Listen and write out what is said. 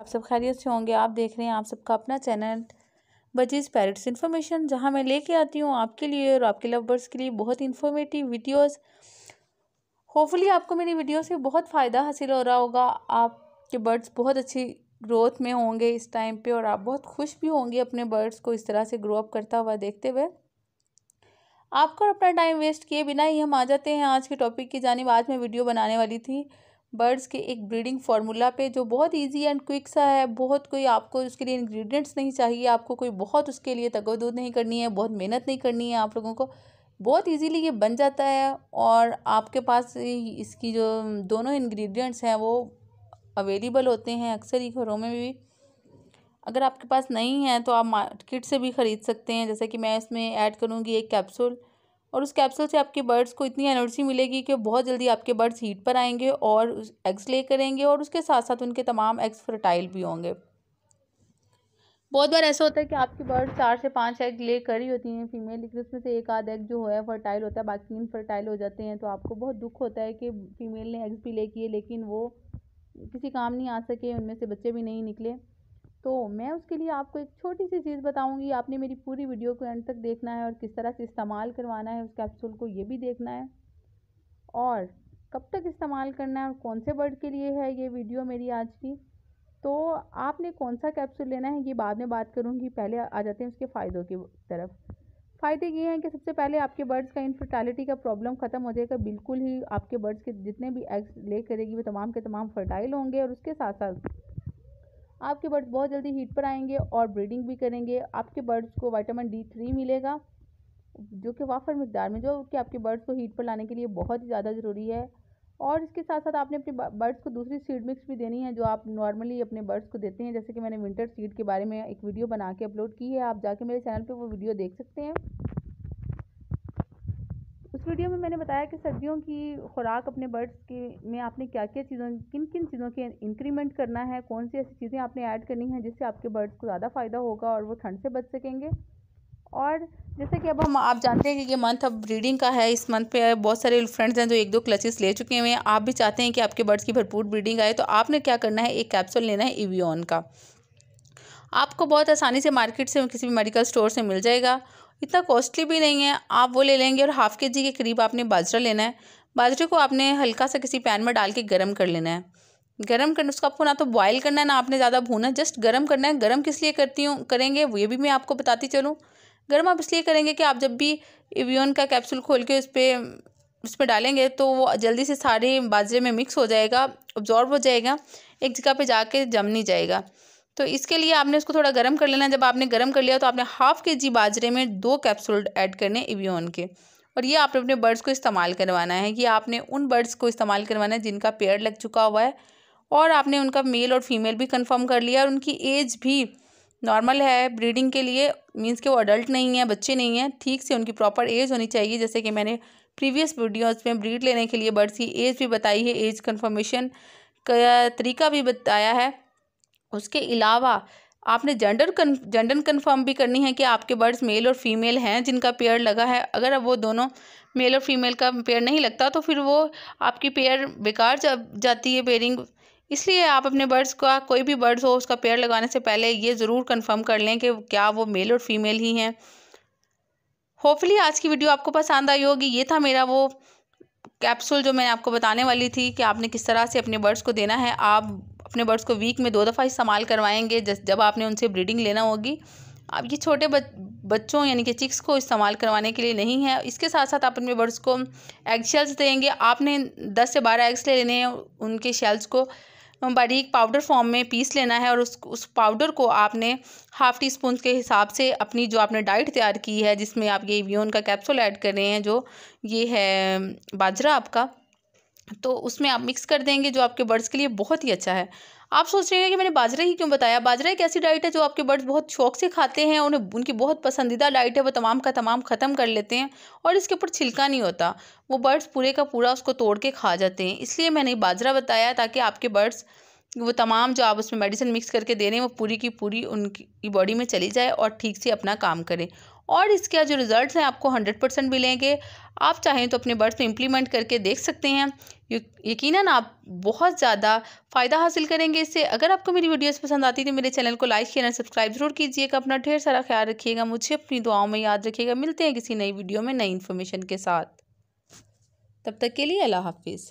आप सब खैरियत से होंगे आप देख रहे हैं आप सबका अपना चैनल बजीज पैरट्स इन्फॉर्मेशन जहां मैं लेके आती हूं आपके लिए और आपके लवबर्स के लिए बहुत इन्फॉर्मेटिव वीडियोस होपफुली आपको मेरी वीडियो से बहुत फ़ायदा हासिल हो रहा होगा आपके बर्ड्स बहुत अच्छी ग्रोथ में होंगे इस टाइम पे और आप बहुत खुश भी होंगे अपने बर्ड्स को इस तरह से ग्रो अप करता हुआ देखते हुए आपको अपना टाइम वेस्ट किए बिना ही हम आ जाते हैं आज के टॉपिक की जानब आज मैं वीडियो बनाने वाली थी बर्ड्स के एक ब्रीडिंग फार्मूला पे जो बहुत इजी एंड क्विक सा है बहुत कोई आपको उसके लिए इंग्रेडिएंट्स नहीं चाहिए आपको कोई बहुत उसके लिए तगोदूद नहीं करनी है बहुत मेहनत नहीं करनी है आप लोगों को बहुत इजीली ये बन जाता है और आपके पास इसकी जो दोनों इंग्रेडिएंट्स हैं वो अवेलेबल होते हैं अक्सर ही घरों में भी अगर आपके पास नहीं है तो आप मार्केट से भी ख़रीद सकते हैं जैसे कि मैं इसमें ऐड करूँगी एक कैप्सूल और उस कैप्सूल से आपके बर्ड्स को इतनी एनर्जी मिलेगी कि बहुत जल्दी आपके बर्ड्स हीट पर आएंगे और एग्स ले करेंगे और उसके साथ साथ उनके तमाम एग्स फर्टाइल भी होंगे बहुत बार ऐसा होता है कि आपकी बर्ड चार से पाँच एग ले कर ही होती हैं फीमेल लेकिन उसमें से एक आध एग जो है फर्टाइल होता है बाकी इनफर्टाइल हो जाते हैं तो आपको बहुत दुख होता है कि फीमेल ने एग्स भी ले किए लेकिन वो किसी काम नहीं आ सके उनमें से बच्चे भी नहीं निकले तो मैं उसके लिए आपको एक छोटी सी चीज़ बताऊंगी आपने मेरी पूरी वीडियो को एंड तक देखना है और किस तरह से इस्तेमाल करवाना है उस कैप्सूल को ये भी देखना है और कब तक इस्तेमाल करना है और कौन से बर्ड के लिए है ये वीडियो मेरी आज की तो आपने कौन सा कैप्सूल लेना है ये बाद में बात करूँगी पहले आ जाते हैं उसके फ़ायदों की तरफ फ़ायदे ये हैं कि सबसे पहले आपके बर्ड्स का इनफर्टैलिटी का प्रॉब्लम ख़त्म हो जाएगा बिल्कुल ही आपके बर्ड्स के जितने भी एग्स ले करेगी वो तमाम के तमाम फर्टाइल होंगे और उसके साथ साथ आपके बर्ड्स बहुत जल्दी हीट पर आएंगे और ब्रीडिंग भी करेंगे आपके बर्ड्स को वाइटामिन डी थ्री मिलेगा जो कि वाफर मकदार में जो कि आपके बर्ड्स को हीट पर लाने के लिए बहुत ही ज़्यादा ज़रूरी है और इसके साथ साथ आपने अपने बर्ड्स को दूसरी सीड मिक्स भी देनी है जो आप नॉर्मली अपने बर्ड्स को देते हैं जैसे कि मैंने विंटर सीड के बारे में एक वीडियो बना के अपलोड की है आप जाके मेरे चैनल पे वो वीडियो देख सकते हैं वीडियो में मैंने बताया कि सर्दियों की खुराक अपने बर्ड्स के में आपने क्या क्या चीज़ों किन किन चीज़ों के इंक्रीमेंट करना है कौन सी ऐसी चीज़ें आपने ऐड करनी है जिससे आपके बर्ड्स को ज़्यादा फ़ायदा होगा और वो ठंड से बच सकेंगे और जैसे कि अब हम आप जानते हैं कि ये मंथ अब ब्रीडिंग का है इस मंथ पे बहुत सारे फ्रेंड्स हैं जो एक दो क्लचेस ले चुके हुए हैं आप भी चाहते हैं कि आपके बर्ड्स की भरपूर ब्रीडिंग आए तो आपने क्या करना है एक कैप्सूल लेना है इवियन का आपको बहुत आसानी से मार्केट से किसी भी मेडिकल स्टोर से मिल जाएगा इतना कॉस्टली भी नहीं है आप वो ले लेंगे और हाफ़ के जी के करीब आपने बाजरा लेना है बाजरे को आपने हल्का सा किसी पैन में डाल के गर्म कर लेना है गर्म करना उसका आपको ना तो बॉयल करना है ना आपने ज़्यादा भूना जस्ट गर्म करना है गर्म किस लिए करती हूँ करेंगे ये भी मैं आपको बताती चलूँ गर्म आप इसलिए करेंगे कि आप जब भी इवियन का कैप्सूल खोल के उस पर उस पर डालेंगे तो वो जल्दी से सारे बाजरे में मिक्स हो जाएगा ऑब्जॉर्ब हो जाएगा एक जगह पे जाके जम नहीं जाएगा तो इसके लिए आपने उसको थोड़ा गर्म कर लेना जब आपने गर्म कर लिया तो आपने हाफ़ के जी बाजरे में दो कैप्सूल ऐड करने इवियोन के और ये आपने अपने बर्ड्स को इस्तेमाल करवाना है कि आपने उन बर्ड्स को इस्तेमाल करवाना है जिनका पेड़ लग चुका हुआ है और आपने उनका मेल और फीमेल भी कंफर्म कर लिया और उनकी एज भी नॉर्मल है ब्रीडिंग के लिए मींस कि वो अडल्ट नहीं है बच्चे नहीं हैं ठीक से उनकी प्रॉपर एज होनी चाहिए जैसे कि मैंने प्रीवियस वीडियोज़ में ब्रीड लेने के लिए बर्ड्स की एज भी बताई है एज कन्फर्मेशन का तरीका भी बताया है उसके अलावा आपने जेंडर कन जेंडर कन्फर्म भी करनी है कि आपके बर्ड्स मेल और फीमेल हैं जिनका पेयर लगा है अगर अब वो दोनों मेल और फीमेल का पेयर नहीं लगता तो फिर वो आपकी पेयर बेकार जा, जाती है पेयरिंग इसलिए आप अपने बर्ड्स का कोई भी बर्ड्स हो उसका पेयर लगाने से पहले ये ज़रूर कन्फर्म कर लें कि क्या वो मेल और फीमेल ही हैं होपफुली आज की वीडियो आपको पसंद आई होगी ये था मेरा वो कैप्सूल जो मैं आपको बताने वाली थी कि आपने किस तरह से अपने बर्ड्स को देना है आप अपने बर्ड्स को वीक में दो दफ़ा इस्तेमाल करवाएंगे जब आपने उनसे ब्रीडिंग लेना होगी आप ये छोटे बच बच्चों यानी कि चिक्स को इस्तेमाल करवाने के लिए नहीं है इसके साथ साथ आप अपने बर्ड्स को एग शेल्स देंगे आपने दस से बारह एग्स ले लेने हैं उनके शेल्स को बारीक पाउडर फॉर्म में पीस लेना है और उस उस पाउडर को आपने हाफ़ टी स्पून के हिसाब से अपनी जो आपने डाइट तैयार की है जिसमें आप ये वियोन का कैप्सूल ऐड कर रहे हैं जो ये है बाजरा आपका तो उसमें आप मिक्स कर देंगे जो आपके बर्ड्स के लिए बहुत ही अच्छा है आप सोच रहे हैं कि मैंने बाजरा ही क्यों बताया बाजरा एक ऐसी डाइट है जो आपके बर्ड्स बहुत शौक से खाते हैं उन्हें उनकी बहुत पसंदीदा डाइट है वो तमाम का तमाम ख़त्म कर लेते हैं और इसके ऊपर छिलका नहीं होता वो बर्ड्स पूरे का पूरा उसको तोड़ के खा जाते हैं इसलिए मैंने बाजरा बताया ताकि आपके बर्ड्स वो तमाम जो आप उसमें मेडिसिन मिक्स करके दे रहे हैं वो पूरी की पूरी उनकी बॉडी में चली जाए और ठीक से अपना काम करें और इसके जो रिज़ल्ट हैं आपको हंड्रेड परसेंट मिलेंगे आप चाहें तो अपने बर्ड्स में इम्प्लीमेंट करके देख सकते हैं यकीनन आप बहुत ज़्यादा फ़ायदा हासिल करेंगे इससे अगर आपको मेरी वीडियोस पसंद आती तो मेरे चैनल को लाइक शेयर और सब्सक्राइब ज़रूर कीजिएगा अपना ढेर सारा ख्याल रखिएगा मुझे अपनी दुआओं में याद रखिएगा मिलते हैं किसी नई वीडियो में नई इन्फॉर्मेशन के साथ तब तक के लिए अल्लाह हाफिज़